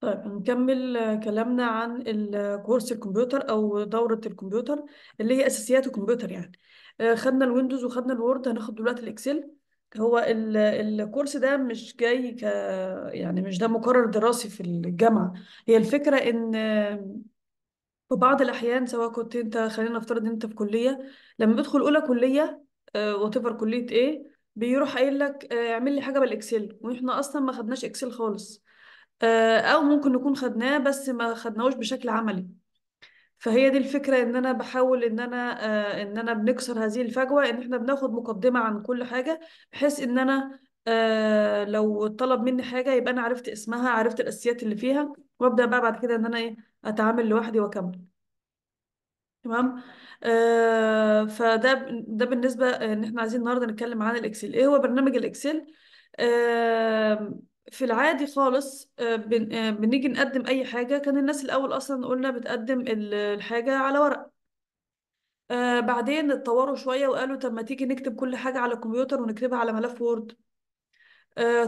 طيب هنكمل كلامنا عن الكورس الكمبيوتر او دورة الكمبيوتر اللي هي اساسيات الكمبيوتر يعني آه، خدنا الويندوز وخدنا الوورد هناخد دلوقتي الاكسل هو الكورس ده مش جاي ك يعني مش ده مقرر دراسي في الجامعة هي الفكرة ان في بعض الاحيان سواء كنت انت خلينا نفترض ان انت في كلية لما بدخل اولى كلية وات آه، كلية ايه بيروح قايل لك آه، اعمل لي حاجة بالاكسل واحنا اصلا ما خدناش اكسل خالص آه، او ممكن نكون خدناه بس ما خدناهوش بشكل عملي فهي دي الفكره ان انا بحاول ان انا آه، ان انا بنكسر هذه الفجوه ان احنا بناخد مقدمه عن كل حاجه بحيث ان انا آه، لو طلب مني حاجه يبقى انا عرفت اسمها عرفت الاساسيات اللي فيها وابدا بقى بعد كده ان انا ايه اتعامل لوحدي واكمل تمام آه فده ده بالنسبه ان احنا عايزين النهارده نتكلم عن الاكسل ايه هو برنامج الاكسل آه في العادي خالص آه، بن... آه، بنيجي نقدم أي حاجة كان الناس الأول أصلا قلنا بتقدم ال- الحاجة على ورق آه، بعدين اتطوروا شوية وقالوا طب ما تيجي نكتب كل حاجة على الكمبيوتر ونكتبها على ملف وورد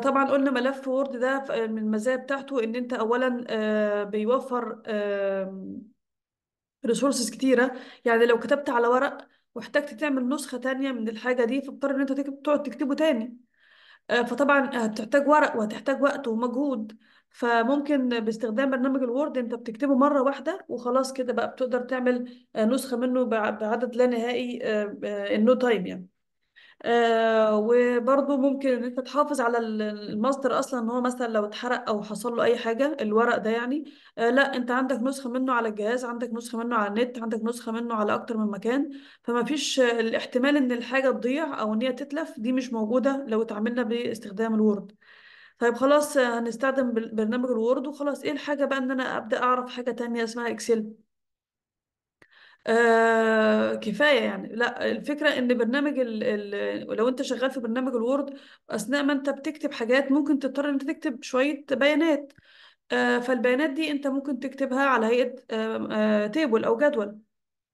طبعا قلنا ملف وورد ده من المزايا بتاعته إن أنت أولا بيوفر ريسورسز كتيرة يعني لو كتبت على ورق واحتجت تعمل نسخة تانية من الحاجة دي فاضطر ان انت تقعد تكتبه تاني آه، فطبعا هتحتاج ورق وهتحتاج وقت ومجهود فممكن باستخدام برنامج الوورد انت بتكتبه مره واحده وخلاص كده بقى بتقدر تعمل آه، نسخه منه بعدد لا نهائي النو آه، تايم يعني آه، وبرضه ممكن ان انت تحافظ على الماستر اصلا ان هو مثلا لو اتحرق او حصل له اي حاجه الورق ده يعني آه، لا انت عندك نسخه منه على الجهاز عندك نسخه منه على النت عندك نسخه منه على اكتر من مكان فما فيش الاحتمال ان الحاجه تضيع او ان هي تتلف دي مش موجوده لو اتعاملنا باستخدام الوورد طيب خلاص هنستخدم برنامج الوورد وخلاص ايه الحاجه بقى ان انا ابدا اعرف حاجه تانية اسمها اكسل آه، كفايه يعني لا الفكره ان برنامج ال ال لو انت شغال في برنامج الوورد اثناء ما انت بتكتب حاجات ممكن تضطر ان انت تكتب شويه بيانات آه فالبيانات دي انت ممكن تكتبها على هيئه آه آه تيبل او جدول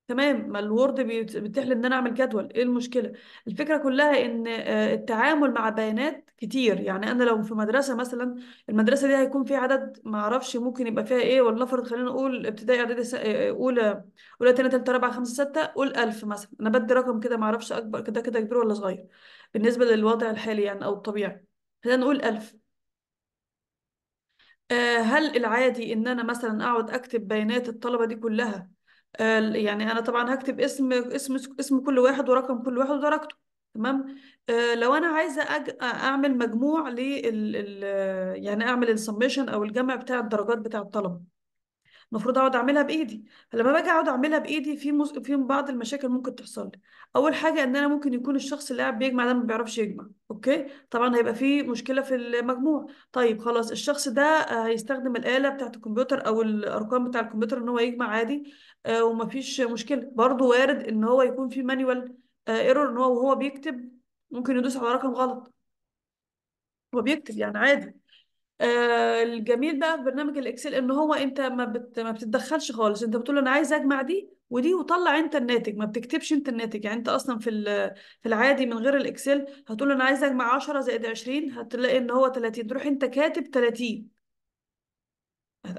تمام ما الوورد بيتيح لي ان انا اعمل جدول ايه المشكله الفكره كلها ان آه، التعامل مع بيانات كتير يعني انا لو في مدرسه مثلا المدرسه دي هيكون فيها عدد ما اعرفش ممكن يبقى فيها ايه ولنفرض خلينا نقول ابتدائي اعدادي س... آه، آه، اولى اولى ثانيه ثالثه رابعة خمسة ستة قول 1000 مثلا انا بدي رقم كده ما اعرفش اكبر كده كده كبير ولا صغير بالنسبه للوضع الحالي يعني او الطبيعي خلينا نقول 1000 آه هل العادي ان انا مثلا اقعد اكتب بيانات الطلبه دي كلها آه يعني انا طبعا هكتب اسم اسم اسم كل واحد ورقم كل واحد ودرجته تمام آه لو انا عايزه أج... آه، اعمل مجموع لل ال... يعني اعمل السمشن او الجمع بتاع الدرجات بتاع الطلبه المفروض اقعد اعملها بايدي فلما باجي اقعد اعملها بايدي في مز... في بعض المشاكل ممكن تحصل لي اول حاجه ان انا ممكن يكون الشخص اللي قاعد بيجمع ده ما بيعرفش يجمع اوكي طبعا هيبقى في مشكله في المجموع طيب خلاص الشخص ده آه، هيستخدم الاله بتاعه الكمبيوتر او الارقام بتاع الكمبيوتر ان هو يجمع عادي آه، ومفيش مشكله برضو وارد ان هو يكون في مانيوال ايرور آه، ان هو وهو بيكتب ممكن يدوس على رقم غلط هو بيكتب يعني عادي آه، الجميل بقى في برنامج الاكسل ان هو انت ما, بت... ما بتتدخلش خالص انت بتقول انا عايز اجمع دي ودي وطلع انت الناتج ما بتكتبش انت الناتج يعني انت اصلا في ال... في العادي من غير الاكسل هتقول انا عايز اجمع 10 زائد 20 هتلاقي ان هو 30 تروح انت كاتب 30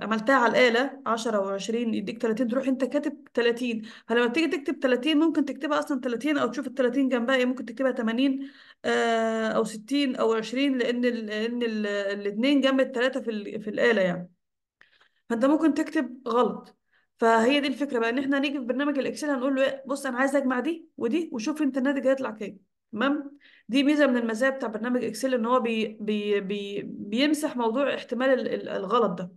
عملتها على الآلة 10 و 20 يديك 30 تروح انت كاتب 30 فلما بتيجي تكتب 30 ممكن تكتبها اصلا 30 او تشوف ال 30 جنبها ايه ممكن تكتبها 80 آه، او 60 او 20 لان الـ لان الاثنين جنب الثلاثه في في الآلة يعني فانت ممكن تكتب غلط فهي دي الفكره بقى ان احنا هنيجي في برنامج الاكسل هنقول له ايه بص انا عايز اجمع دي ودي وشوف انت الناتج هيطلع كام تمام دي ميزه من المزايا بتاع برنامج اكسل ان هو بي بي بي بيمسح موضوع احتمال الغلط ده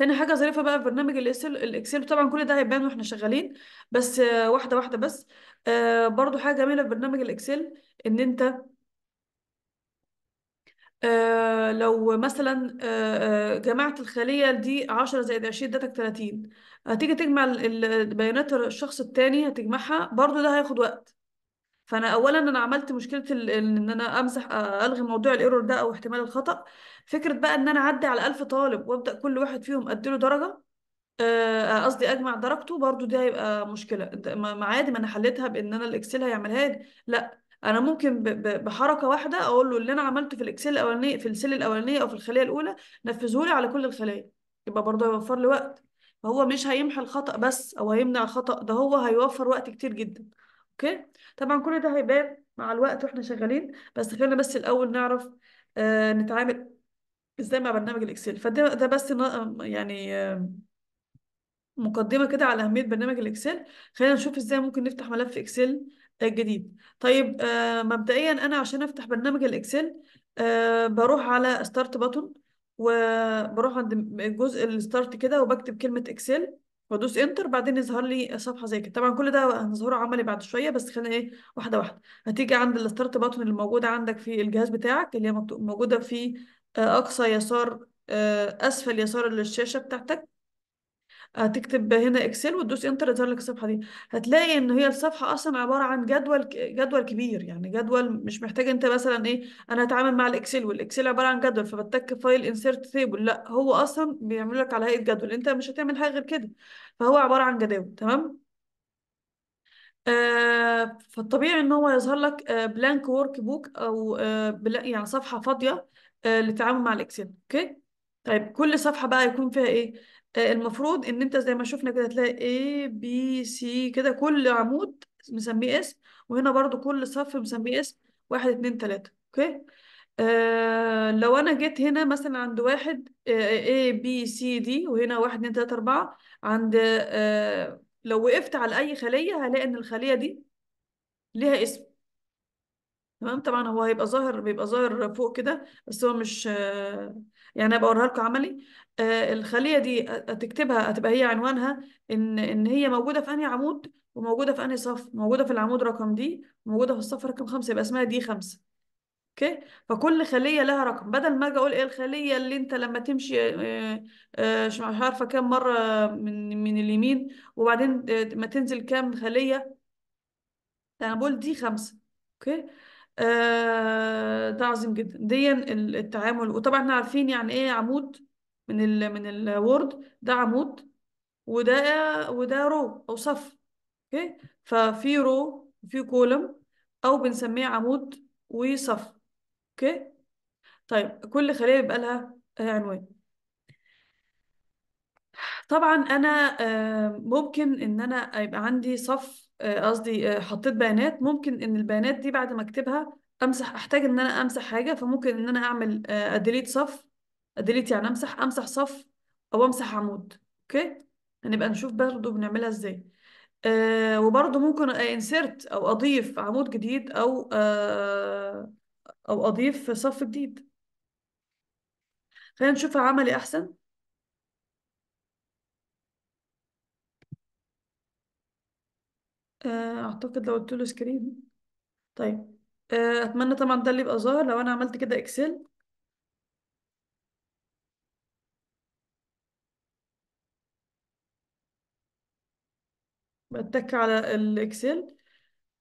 تاني حاجه ظريفه بقى في برنامج الاكسل الاكسل طبعا كل ده هيبان واحنا شغالين بس آه، واحده واحده بس آه، برضو حاجه جميله في برنامج الاكسل ان انت آه، لو مثلا آه،, آه، جمعت الخلية دي 10 زائد 20 ادتك 30 هتيجي تجمع البيانات الشخص التاني هتجمعها برضو ده هياخد وقت فانا اولا انا عملت مشكله ان انا امسح الغي موضوع الايرور ده او احتمال الخطا فكره بقى ان انا اعدي على 1000 طالب وابدا كل واحد فيهم اديله درجه آه، آه، قصدي اجمع درجته برضو دي هيبقى مشكله ما عادي ما انا حليتها بان انا الاكسل هيعملها لي لا انا ممكن بحركه واحده اقول له اللي انا عملته في الاكسل الاولانيه في السل الاولانيه او في الخليه الاولى نفذه لي على كل الخلايا يبقى برضه هيوفر لي وقت فهو مش هيمحي الخطا بس او هيمنع الخطا ده هو هيوفر وقت كتير جدا اوكي طبعا كل ده هيبان مع الوقت واحنا شغالين بس خلينا بس الاول نعرف آه نتعامل ازاي مع برنامج الاكسل فده ده بس يعني مقدمه كده على اهميه برنامج الاكسل خلينا نشوف ازاي ممكن نفتح ملف اكسل آه، جديد طيب آه، مبدئيا انا عشان افتح برنامج الاكسل آه، بروح على ستارت بوتون وبروح عند الجزء الستارت كده وبكتب كلمه اكسل وادوس انتر بعدين يظهر لي صفحه زي كده طبعا كل ده هنظهره عملي بعد شويه بس خلينا ايه واحده واحده هتيجي عند الستارت باتون اللي موجوده عندك في الجهاز بتاعك اللي هي موجوده في آه، أقصى يسار آه، أسفل يسار للشاشة بتاعتك هتكتب هنا اكسل وتدوس انتر يظهر لك الصفحه دي هتلاقي ان هي الصفحه اصلا عباره عن جدول جدول كبير يعني جدول مش محتاج انت مثلا ايه انا هتعامل مع الاكسل والاكسل عباره عن جدول فبتك فايل انسيرت تيبل لا هو اصلا بيعمل لك على هيئه جدول انت مش هتعمل حاجه غير كده فهو عباره عن جداول تمام آه فالطبيعي ان هو يظهر لك آه بلانك ورك بوك او آه يعني صفحه فاضيه آه، للتعامل مع الاكسل اوكي طيب كل صفحه بقى يكون فيها ايه آه، المفروض ان انت زي ما شفنا كده تلاقي A B C كده كل عمود مسميه اسم وهنا برضو كل صف مسميه اسم واحد اتنين تلاتة اوكي آه لو انا جيت هنا مثلا عند واحد آه، A B C D وهنا واحد اتنين تلاتة اربعة عند آه لو وقفت على اي خلية هلاقي ان الخلية دي ليها اسم تمام طبعا هو هيبقى ظاهر بيبقى ظاهر فوق كده بس هو مش يعني هبقى اوريها لكم عملي آه، الخليه دي تكتبها هتبقى هي عنوانها ان ان هي موجوده في انهي عمود وموجوده في انهي صف موجوده في العمود رقم دي موجوده في الصف رقم خمسة يبقى اسمها دي خمسة اوكي فكل خليه لها رقم بدل ما اجي اقول ايه الخليه اللي انت لما تمشي آه، آه، مش عارفه كام مره من من اليمين وبعدين ما تنزل كام خليه انا بقول دي خمسة اوكي آه، ده عظيم جدا دي التعامل وطبعا احنا عارفين يعني ايه عمود من الـ من الوورد ده عمود وده وده رو او صف اوكي ففي رو وفي كولم او بنسميه عمود وصف اوكي طيب كل خليه يبقى لها عنوان طبعا انا آه، ممكن ان انا يبقى عندي صف آه، قصدي آه، حطيت بيانات ممكن ان البيانات دي بعد ما اكتبها امسح احتاج ان انا امسح حاجه فممكن ان انا اعمل اديليت آه، صف اديليت يعني امسح امسح صف او امسح عمود اوكي هنبقى نشوف برضه بنعملها ازاي آه ممكن انسرت او اضيف عمود جديد او آه او اضيف صف جديد خلينا نشوفها عملي احسن آه، اعتقد لو قلت له سكرين طيب آه، اتمنى طبعا ده اللي يبقى ظاهر لو انا عملت كده اكسل بتك على الاكسل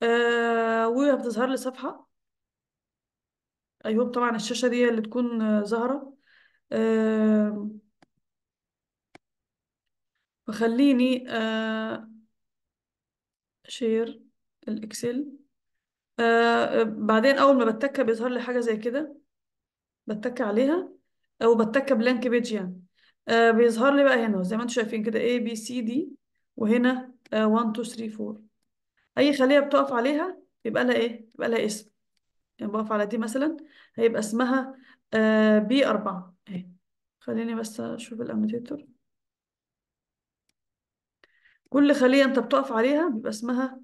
آه، وبتظهر لي صفحة ايوه طبعا الشاشة دي اللي تكون ظاهرة آه، فخليني آه، شير الاكسل آه بعدين اول ما بتك بيظهر لي حاجه زي كده بتك عليها او بتك بلانك بيج يعني آه بيظهر لي بقى هنا زي ما انتم شايفين كده A B C D وهنا آه 1 2 3 4 اي خليه بتقف عليها يبقى لها ايه يبقى لها اسم يعني بقف على دي مثلا هيبقى اسمها آه B 4 اهي خليني بس اشوف الاميتيتور كل خلية أنت بتقف عليها بيبقى اسمها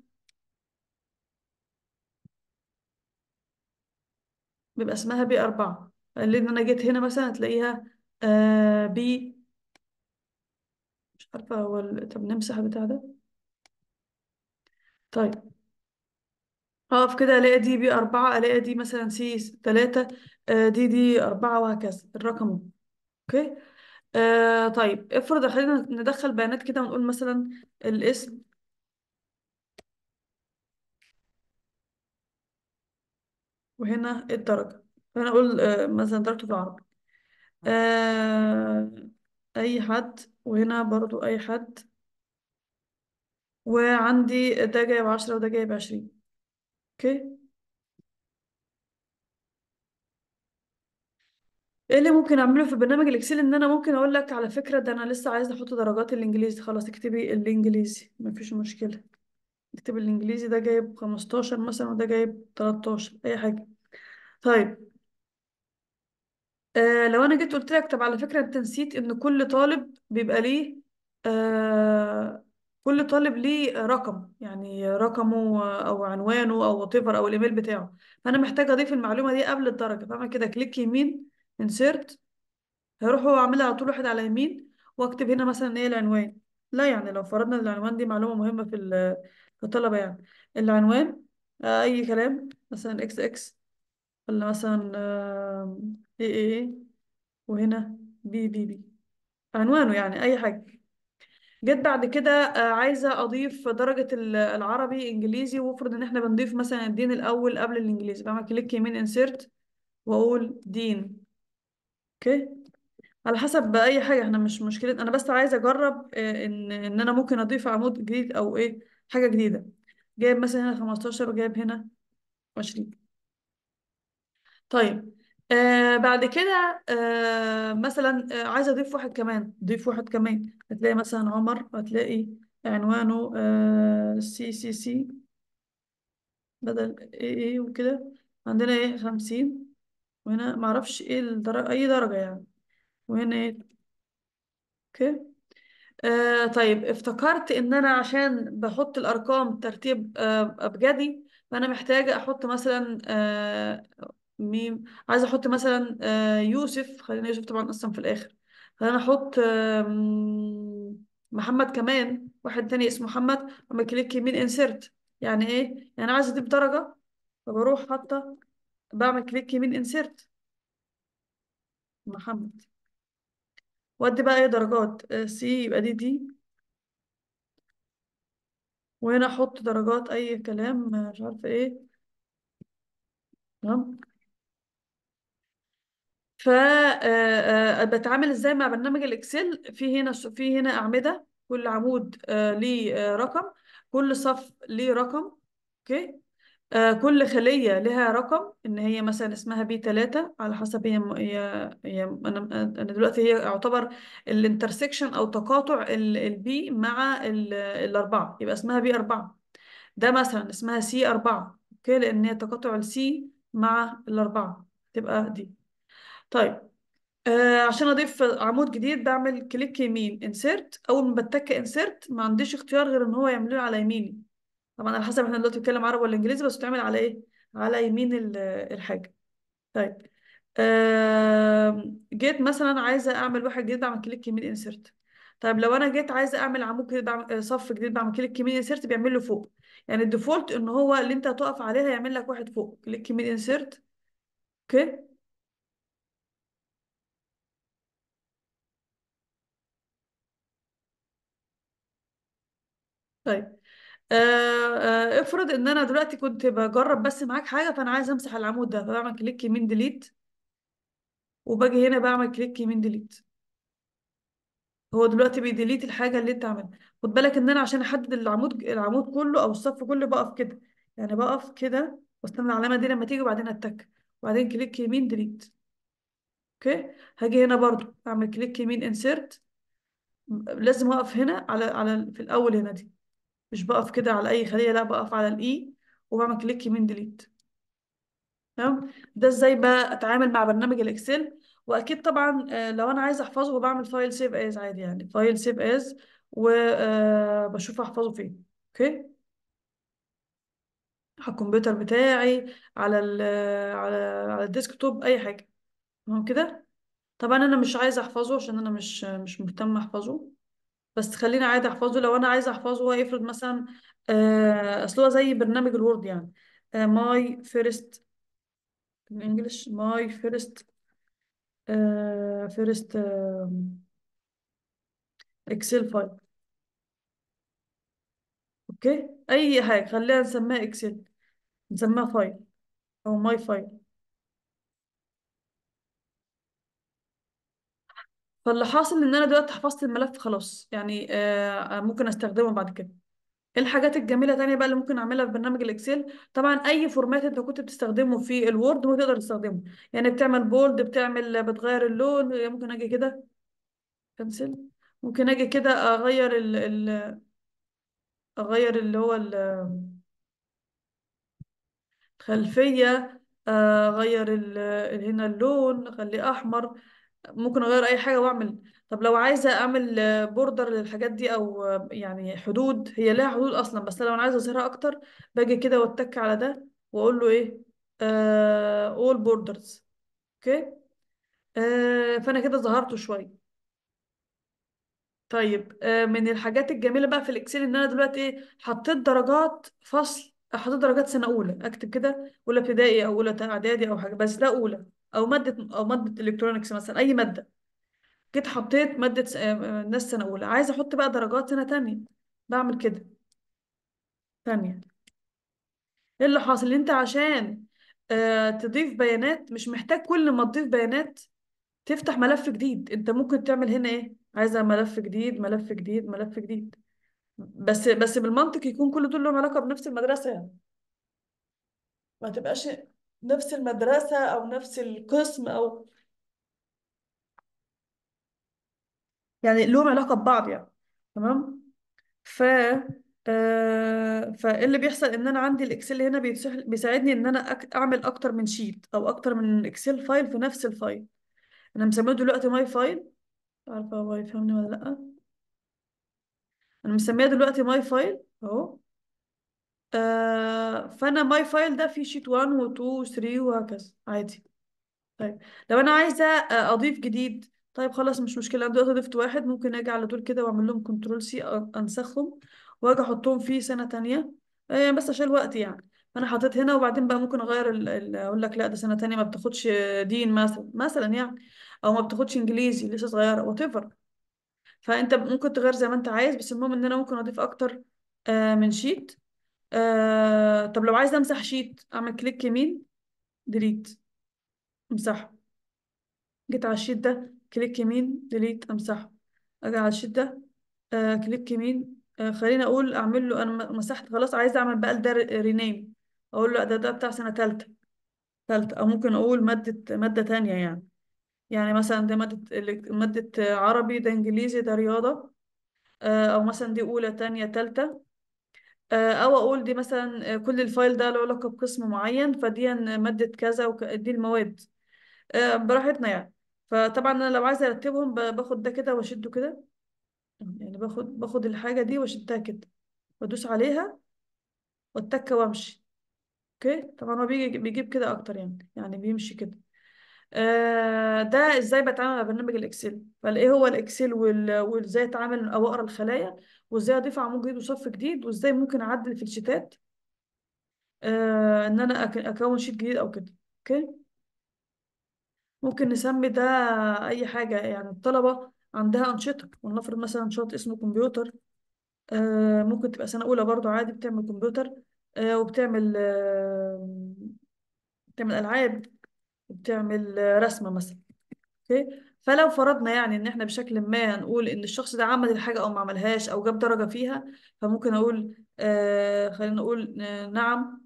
بيبقى اسمها بي أربعة لأن أنا جيت هنا مثلا هتلاقيها آه بي مش عارفة هو ال... طب نمسح بتاع ده طيب هقف كده ألاقي دي بي أربعة ألاقي دي مثلا سي تلاتة آه دي دي أربعة وهكذا الرقم أوكي آه طيب افرض خلينا ندخل بيانات كده ونقول مثلا الاسم وهنا الدرجة فانا أقول آه مثلا درجته في العربي آه أي حد وهنا برضو أي حد وعندي ده جايب عشرة وده جايب عشرين أوكي ايه اللي ممكن اعمله في برنامج الاكسل ان انا ممكن اقول لك على فكره ده انا لسه عايزه احط درجات الانجليزي خلاص اكتبي الانجليزي مفيش مشكله اكتبي الانجليزي ده جايب 15 مثلا وده جايب 13 اي حاجه طيب آه لو انا جيت قلت لك طب على فكره انت نسيت ان كل طالب بيبقى ليه آه كل طالب ليه رقم يعني رقمه او عنوانه او وات او الايميل بتاعه فانا محتاجه اضيف المعلومه دي قبل الدرجه فاعمل كده كليك يمين insert هروح واعملها على طول واحد على يمين واكتب هنا مثلا ايه العنوان لا يعني لو فرضنا العنوان دي معلومة مهمة في الطلبة يعني العنوان آه، اي كلام مثلا اكس اكس ولا مثلا اي آه، اي إيه، إيه، وهنا بي بي بي عنوانه يعني اي حاجة جيت بعد كده آه، عايزة أضيف درجة العربي إنجليزي وأفرض إن إحنا بنضيف مثلا الدين الأول قبل الإنجليزي بعمل كليك يمين إنسيرت وأقول دين اوكي على حسب بأي اي حاجه احنا مش مشكله انا بس عايزه اجرب آه، ان ان انا ممكن اضيف عمود جديد او ايه حاجه جديده جايب مثلا هنا 15 وجايب هنا 20 طيب آه بعد كده آه مثلا آه عايزه اضيف واحد كمان ضيف واحد كمان هتلاقي مثلا عمر هتلاقي عنوانه آه سي سي سي بدل اي اي وكده عندنا ايه 50 وهنا معرفش ايه الدرجة اي درجة يعني وهنا ايه اوكي آه طيب افتكرت ان انا عشان بحط الارقام ترتيب آه ابجدي فانا محتاجة احط مثلا آه ميم عايزة احط مثلا آه يوسف خلينا يوسف طبعا اصلا في الاخر فانا احط آه محمد كمان واحد تاني اسمه محمد اما كليك يمين انسرت يعني ايه يعني عايزة اجيب درجة فبروح حاطة بعمل كليك يمين انسيرت محمد وادي بقى ايه درجات سي آه، يبقى دي دي وهنا احط درجات اي كلام مش عارفه ايه تمام ف آه، آه، بتعامل ازاي مع برنامج الاكسل في هنا في هنا اعمده كل عمود ليه رقم كل صف ليه رقم اوكي آه، كل خلية لها رقم إن هي مثلا اسمها بي 3 على حسب هي هي, هي أنا أنا دلوقتي هي يعتبر الانترسكشن أو تقاطع البي مع الأربعة يبقى اسمها بي 4 ده مثلا اسمها سي 4 أوكي لأن هي تقاطع السي مع الأربعة تبقى دي طيب آه عشان أضيف عمود جديد بعمل كليك يمين انسيرت أول ما بتك انسيرت ما عنديش اختيار غير إن هو يعمله على يميني طبعا على حسب احنا دلوقتي بنتكلم عربي ولا انجليزي بس بتعمل على ايه على يمين الحاجه طيب جيت مثلا عايزه اعمل واحد جديد بعمل كليك يمين انسرت طيب لو انا جيت عايزه اعمل عمود جديد بعمل آه، صف جديد بعمل كليك يمين انسرت بيعمل له فوق يعني الديفولت ان هو اللي انت هتقف عليها يعمل لك واحد فوق كليك يمين انسرت اوكي طيب آه، آه، افرض ان انا دلوقتي كنت بجرب بس معاك حاجه فانا عايز امسح العمود ده فبعمل كليك يمين ديليت وباجي هنا بعمل كليك يمين ديليت هو دلوقتي بيديليت الحاجه اللي انت عاملها خد بالك ان انا عشان احدد العمود العمود كله او الصف كله بقف كده يعني بقف كده واستنى العلامه دي لما تيجي وبعدين اتك وبعدين كليك يمين ديليت اوكي هاجي هنا برضو اعمل كليك يمين انسيرت لازم اقف هنا على على في الاول هنا دي مش بقف كده على اي خليه لا بقف على الاي وبعمل كليك يمين ديليت تمام ده ازاي بقى اتعامل مع برنامج الاكسل واكيد طبعا آه، لو انا عايزه احفظه بعمل فايل سيف از عادي يعني فايل سيف از وبشوف احفظه فين اوكي على الكمبيوتر بتاعي على ال آه، على على الديسكتوب اي حاجه تمام كده طبعا انا مش عايزه احفظه عشان انا مش مش مهتمه احفظه بس خليني عادي احفظه لو انا عايزه احفظه هو افرض مثلا آه اصل هو زي برنامج الوورد يعني ماي فيرست بالانجلش ماي فيرست فيرست اكسل فايل اوكي اي حاجه خلينا نسميها اكسل نسميها فايل او ماي فايل فاللي حاصل ان انا دلوقتي حفظت الملف خلاص يعني آه، ممكن استخدمه بعد كده ايه الحاجات الجميله تانية بقى اللي ممكن اعملها في برنامج الاكسل طبعا اي فورمات انت كنت بتستخدمه في الوورد ممكن تقدر تستخدمه يعني بتعمل بولد بتعمل بتغير اللون ممكن اجي كده كنسل ممكن اجي كده اغير ال ال اغير اللي هو الخلفيه آه، اغير ال هنا اللون اخليه احمر ممكن اغير اي حاجه واعمل طب لو عايزه اعمل بوردر للحاجات دي او يعني حدود هي لها حدود اصلا بس لو انا عايزه اظهرها اكتر باجي كده واتك على ده واقول له ايه اول آه، بوردرز اوكي آه فانا كده ظهرته شويه طيب آه من الحاجات الجميله بقى في الاكسل ان انا دلوقتي ايه حطيت درجات فصل حطيت درجات سنه اولى اكتب كده اولى ابتدائي او اولى اعدادي او حاجه بس ده اولى او ماده او ماده الكترونكس مثلا اي ماده جيت حطيت ماده آه، آه، ناس سنه اولى عايزه احط بقى درجات سنه تانية بعمل كده تانية ايه اللي حاصل انت عشان آه، تضيف بيانات مش محتاج كل ما تضيف بيانات تفتح ملف جديد انت ممكن تعمل هنا ايه عايزه ملف جديد ملف جديد ملف جديد بس بس بالمنطق يكون كل دول لهم علاقه بنفس المدرسه يعني ما تبقاش نفس المدرسة أو نفس القسم أو يعني لهم علاقة ببعض يعني تمام ف آه، فاللي بيحصل ان انا عندي الاكسل هنا بيساعدني ان انا اعمل اكتر من شيت او اكتر من اكسل فايل في نفس الفايل انا مسميه دلوقتي ماي فايل عارفه هو يفهمني ولا لا انا مسميه دلوقتي ماي فايل اهو آه، فانا ماي فايل ده فيه شيت 1 و2 و3 وهكذا عادي طيب لو انا عايزه آه، اضيف جديد طيب خلاص مش مشكله انا دلوقتي ضفت واحد ممكن اجي على طول كده واعمل لهم كنترول سي انسخهم واجي احطهم في سنه تانية آه، بس عشان الوقت يعني فانا حطيت هنا وبعدين بقى ممكن اغير اقول لك لا ده سنه تانية ما بتاخدش دين مثلا مثلا يعني او ما بتاخدش انجليزي لسه صغيره وات ايفر فانت ممكن تغير زي ما انت عايز بس المهم ان انا ممكن اضيف اكتر من شيت آه، طب لو عايزة امسح شيت اعمل كليك يمين ديليت امسحه جيت على الشيت ده كليك يمين ديليت امسحه اجي على الشيت ده آه كليك يمين آه خليني اقول اعمل له انا مسحت خلاص عايزه اعمل بقى ده رينيم اقول له ده ده بتاع سنه ثالثه ثالثه او ممكن اقول ماده ماده ثانيه يعني يعني مثلا ده ماده ماده عربي ده انجليزي ده رياضه آه او مثلا دي اولى ثانيه ثالثه آه، او اقول دي مثلا آه، كل الفايل ده له علاقه بقسم معين فدي ماده كذا ودي المواد آه، براحتنا يعني فطبعا انا لو عايزه ارتبهم باخد ده كده واشده كده يعني باخد باخد الحاجه دي واشدها كده وادوس عليها واتك وامشي اوكي طبعا هو بيجي بيجيب كده اكتر يعني يعني بيمشي كده آه، ده ازاي بتعامل مع برنامج الاكسل فايه هو الاكسل وازاي اتعامل او اقرا الخلايا وازاي اضيف عمود جديد وصف جديد وازاي ممكن اعدل في الشيتات آه، ان انا اكون شيت جديد او كده اوكي ممكن نسمي ده اي حاجه يعني الطلبه عندها انشطه ونفرض مثلا نشاط اسمه كمبيوتر آه، ممكن تبقى سنه اولى برضو عادي بتعمل كمبيوتر وبتعمل بتعمل العاب بتعمل رسمه مثلا اوكي فلو فرضنا يعني ان احنا بشكل ما هنقول ان الشخص ده عمل الحاجه او ما عملهاش او جاب درجه فيها فممكن اقول آه خلينا نقول آه نعم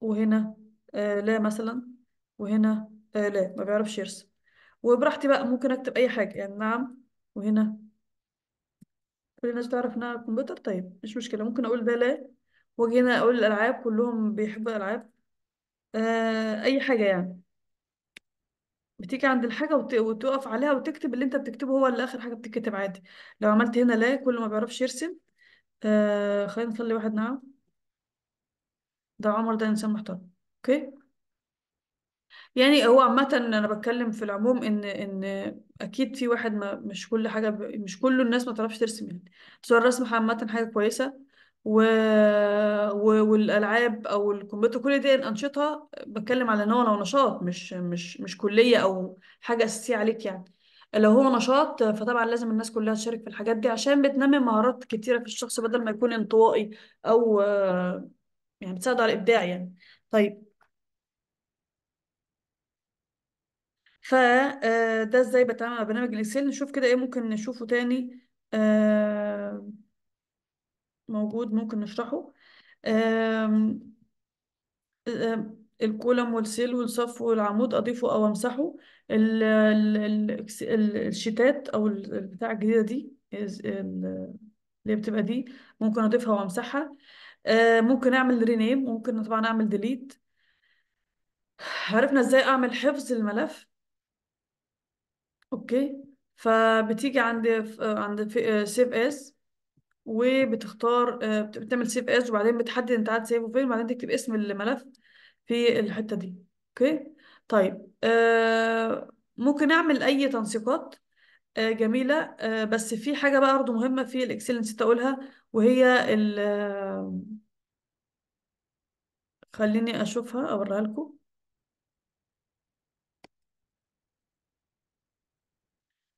وهنا آه لا مثلا وهنا آه لا ما بيعرفش يرسم وبراحتي بقى ممكن اكتب اي حاجه يعني نعم وهنا كل الناس بتعرف انها كمبيوتر طيب مش مشكله ممكن اقول ده لا واجي هنا اقول الالعاب كلهم بيحبوا الالعاب آه اي حاجه يعني بتيجي عند الحاجه وت- وتقف عليها وتكتب اللي انت بتكتبه هو اللي اخر حاجه بتتكتب عادي لو عملت هنا لا كله ما بيعرفش يرسم آه خلينا نخلي واحد نعم ده عمر ده انسان محترم اوكي يعني هو عامة أنا بتكلم في العموم إن إن أكيد في واحد ما مش كل حاجة ب... مش كل الناس ما تعرفش ترسم يعني بس الرسم عامة حاجة كويسة و... و... والالعاب او الكمبيوتر كل دي الانشطه بتكلم على ان هو لو نشاط مش مش مش كليه او حاجه اساسيه عليك يعني لو هو نشاط فطبعا لازم الناس كلها تشارك في الحاجات دي عشان بتنمي مهارات كتيره في الشخص بدل ما يكون انطوائي او يعني بتساعده على الابداع يعني طيب ف آه، ده ازاي بتعامل مع برنامج الاكسل نشوف كده ايه ممكن نشوفه تاني آه موجود ممكن نشرحه الكولم والسيل والصف والعمود اضيفه او امسحه ال- ال- ال- الشيتات او البتاع الجديده دي اللي بتبقى دي ممكن اضيفها وامسحها آه، ممكن اعمل رينيم ممكن طبعا اعمل ديليت عرفنا ازاي اعمل حفظ الملف اوكي فبتيجي عند آه، عند سيف آه، اس وبتختار آه، بتعمل سيف اس وبعدين بتحدد انت عايز سيفه فين وبعدين تكتب اسم الملف في الحتة دي اوكي طيب آه، ممكن اعمل اي تنسيقات آه، جميلة بس في حاجة بقى برضه مهمة في الاكسل نسيت اقولها وهي ال خليني اشوفها اوريها لكم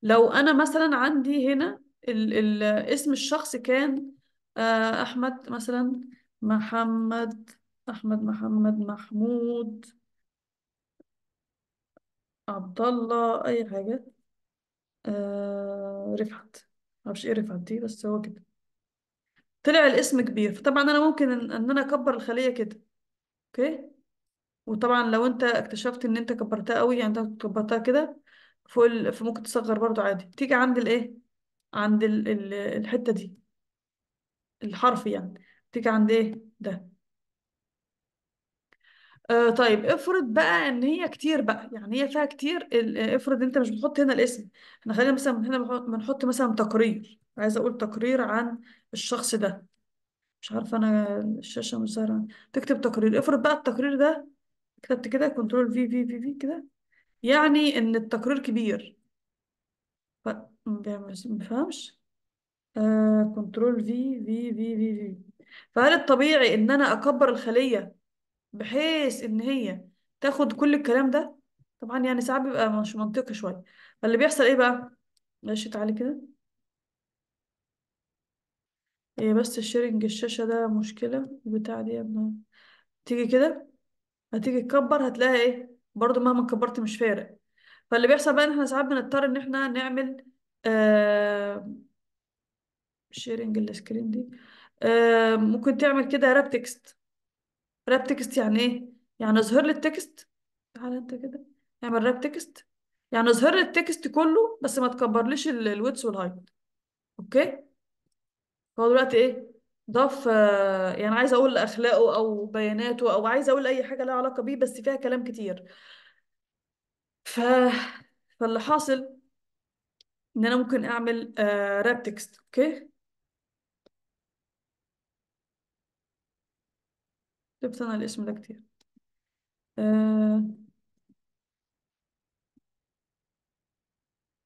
لو انا مثلا عندي هنا ال ال اسم الشخص كان آه، أحمد مثلا محمد أحمد محمد محمود عبد الله أي حاجة آه رفعت معرفش إيه رفعت دي بس هو كده طلع الاسم كبير فطبعا أنا ممكن إن, أنا أكبر الخلية كده أوكي وطبعا لو أنت اكتشفت إن أنت كبرتها قوي يعني أنت كبرتها كده فوق ال... فممكن تصغر برضو عادي تيجي عند الإيه عند ال ال الحتة دي الحرف يعني تيجي عند ايه ده آه طيب افرض بقى ان هي كتير بقى يعني هي فيها كتير افرض انت مش بتحط هنا الاسم احنا خلينا مثلا هنا بنحط مثلا تقرير عايزه اقول تقرير عن الشخص ده مش عارفه انا الشاشه مش ظاهره تكتب تقرير افرض بقى التقرير ده كتبت كده كنترول في في في في كده يعني ان التقرير كبير ما بفهمش آه كنترول في في في في في فهل الطبيعي ان انا اكبر الخلية بحيث ان هي تاخد كل الكلام ده طبعا يعني ساعات بيبقى مش منطقي شوية فاللي بيحصل ايه بقى ماشي تعالي كده هي إيه بس الشيرنج الشاشة ده مشكلة البتاعة دي أما تيجي كده هتيجي تكبر هتلاقي ايه برضو مهما كبرت مش فارق فاللي بيحصل بقى ان احنا ساعات بنضطر ان احنا نعمل شيرنج آه، السكرين دي آه، ممكن تعمل كده راب تكست راب تكست يعني ايه يعني اظهر لي التكست تعالى انت كده اعمل راب تكست يعني اظهر لي التكست كله بس ما تكبرليش الويتس والهايت اوكي هو دلوقتي ايه ضاف آه، يعني عايز اقول اخلاقه او بياناته او عايز اقول اي حاجه لها علاقه بيه بس فيها كلام كتير ف فاللي حاصل ان انا ممكن اعمل راب آه، تكست اوكي جبت انا الاسم ده كتير آه...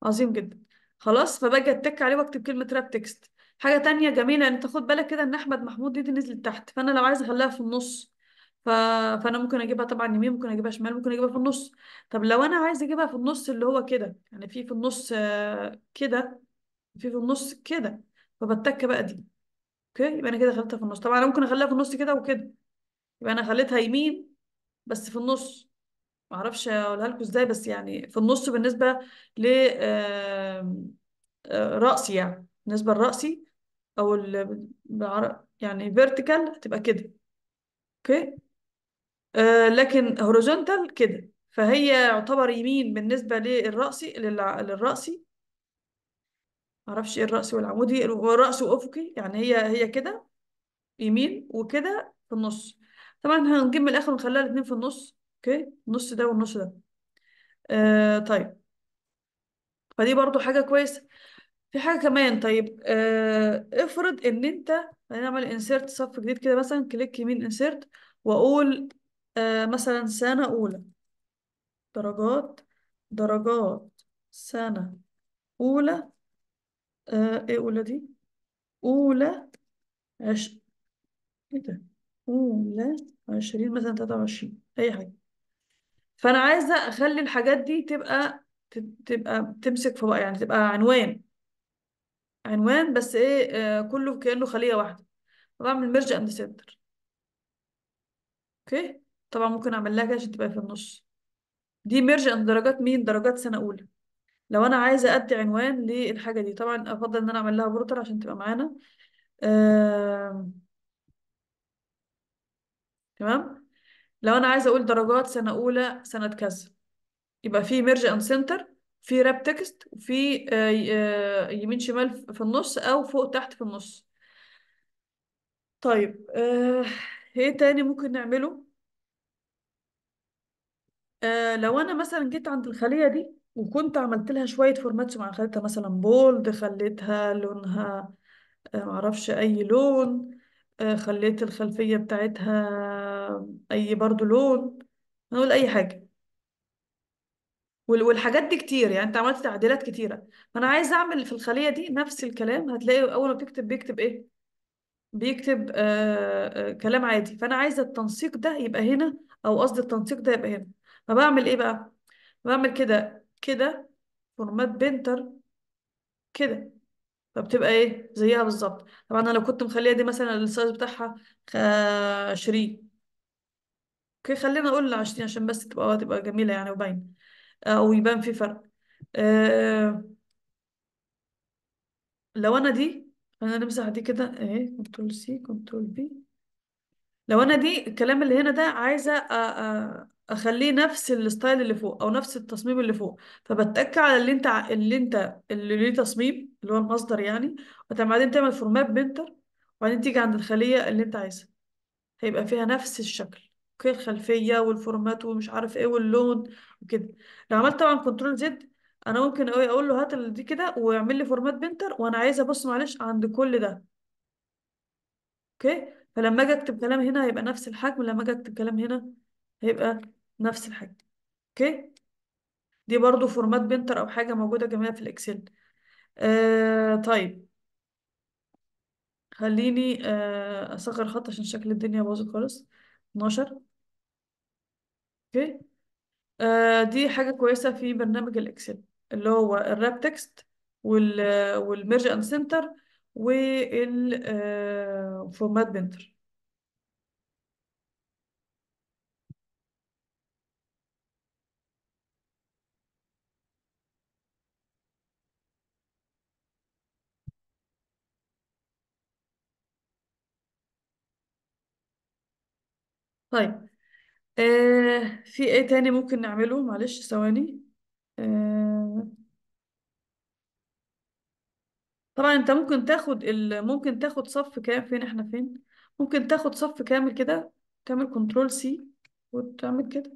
عظيم جدا خلاص فباجي اتك عليه واكتب كلمه راب تكست حاجه تانية جميله يعني انت خد بالك كده ان احمد محمود دي, دي نزلت تحت فانا لو عايزه اخليها في النص ف... فانا ممكن اجيبها طبعا يمين ممكن اجيبها شمال ممكن اجيبها في النص طب لو انا عايزه اجيبها في النص اللي هو كده يعني في في النص آه، كده في في النص كده فبتك بقى دي اوكي يبقى انا كده خليتها في النص طبعا انا ممكن اخليها في النص كده وكده يبقى انا خليتها يمين بس في النص ما اعرفش اقولها لكم ازاي بس يعني في النص بالنسبه ل آه، راسي يعني بالنسبه لراسي او يعني فيرتيكال هتبقى كده اوكي آه لكن هوريزونتال كده فهي يعتبر يمين بالنسبة للرأسي للرأسي معرفش ايه الرأسي والعمودي والرأس وأفقي يعني هي هي كده يمين وكده في النص طبعا هنجيب من الآخر ونخليها الاتنين في النص اوكي النص ده والنص ده آه طيب فدي برضو حاجة كويسة في حاجة كمان طيب آه افرض ان انت هنعمل انسيرت صف جديد كده مثلا كليك يمين انسيرت واقول آه، مثلا سنة أولى درجات درجات سنة أولى آه إيه أولى دي؟ أولى عش إيه ده؟ أولى عشرين مثلا تلاتة وعشرين أي حاجة فأنا عايزة أخلي الحاجات دي تبقى تبقى تمسك في بقى يعني تبقى عنوان عنوان بس إيه آه كله كأنه خلية واحدة بعمل ميرج أند سنتر أوكي طبعا ممكن اعمل لها كده عشان تبقى في النص دي ميرج ان درجات مين درجات سنه اولى لو انا عايزه ادي عنوان للحاجه دي طبعا افضل ان انا اعمل لها بروتر عشان تبقى معانا تمام لو انا عايزه اقول درجات سنه اولى سنه كذا يبقى في ميرج ان سنتر في راب تكست وفي آه، آه، يمين شمال في النص او فوق تحت في النص طيب آه، ايه تاني ممكن نعمله آه لو انا مثلا جيت عند الخليه دي وكنت عملت لها شويه فورماتس مع خليتها مثلا بولد خليتها لونها آه معرفش اي لون آه خليت الخلفيه بتاعتها آه، اي برضو لون هنقول اي حاجه والحاجات دي كتير يعني انت عملت تعديلات كتيره فانا عايزه اعمل في الخليه دي نفس الكلام هتلاقي اول ما بتكتب بيكتب ايه بيكتب آآ آه، آآ آه، كلام عادي فانا عايزه التنسيق ده يبقى هنا او قصدي التنسيق ده يبقى هنا فبعمل ايه بقى بعمل كده كده فورمات بنتر كده فبتبقى ايه زيها بالظبط طبعا انا لو كنت مخليها دي مثلا السايز بتاعها 20 اوكي خلينا اقول 20 عشان بس تبقى تبقى جميله يعني وباين آه، او يبان في فرق أه لو انا دي انا نمسح دي كده اهي كنترول سي كنترول بي لو انا دي الكلام اللي هنا ده عايزه اخليه نفس الستايل اللي فوق او نفس التصميم اللي فوق فبتك على اللي انت اللي انت اللي ليه تصميم اللي هو المصدر يعني وبعدين تعمل فورمات بنتر وبعدين تيجي عند الخليه اللي انت عايزها هيبقى فيها نفس الشكل اوكي الخلفيه والفورمات ومش عارف ايه واللون وكده لو عملت طبعا كنترول زد انا ممكن أوي اقول له هات دي كده واعمل لي فورمات بنتر وانا عايزه ابص معلش عند كل ده اوكي فلما اجي اكتب كلام هنا هيبقى نفس الحجم لما اجي اكتب كلام هنا هيبقى نفس الحجم اوكي دي برضو فورمات بنتر او حاجه موجوده جميعا في الاكسل آه طيب خليني آه اصغر خط عشان شكل الدنيا باظ خالص 12 اوكي آه دي حاجه كويسه في برنامج الاكسل اللي هو الراب تكست وال والميرج اند سنتر والفورمات آه، بنتر طيب آه في ايه تاني ممكن نعمله معلش ثواني آه طبعا انت ممكن تاخد ال... ممكن تاخد صف كام فين احنا فين ممكن تاخد صف كامل كده تعمل كنترول سي وتعمل كده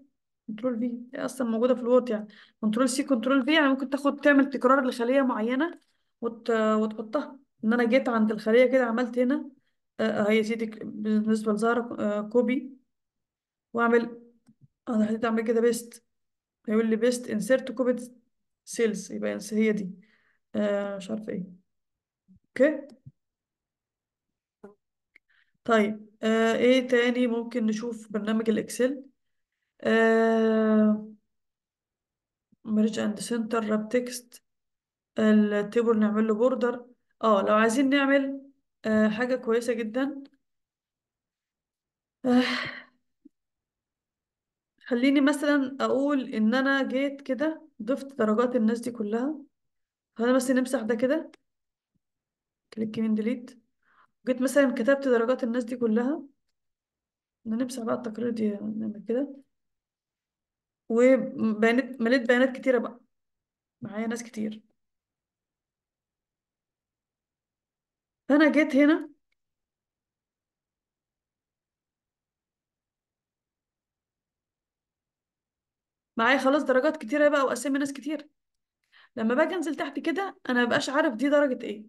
كنترول في اصلا موجوده في الوورد يعني كنترول سي كنترول في يعني ممكن تاخد تعمل تكرار لخليه معينه وت... وتحطها ان انا جيت عند الخليه كده عملت هنا آه, آه، هي سيدي بالنسبه لزهره آه كوبي واعمل انا آه اعمل كده بيست هيقول لي بيست انسرت كوبي سيلز يبقى هي دي آه مش عارفه ايه اوكي طيب آه ايه تاني ممكن نشوف برنامج الاكسل آه ميرج اند سنتر راب تكست التيبل نعمل له بوردر اه لو عايزين نعمل آه حاجة كويسة جدا آه خليني مثلا اقول ان انا جيت كده ضفت درجات الناس دي كلها خلينا بس نمسح ده كده كليك من ديليت جيت مثلا كتبت درجات الناس دي كلها نمسح بقى التقرير دي نعمل كده وبيانات مليت بيانات كتيرة بقى معايا ناس كتير فأنا جيت هنا معايا خلاص درجات كتيرة بقى وأسامي ناس كتير لما باجي أنزل تحت كده أنا مبقاش عارف دي درجة إيه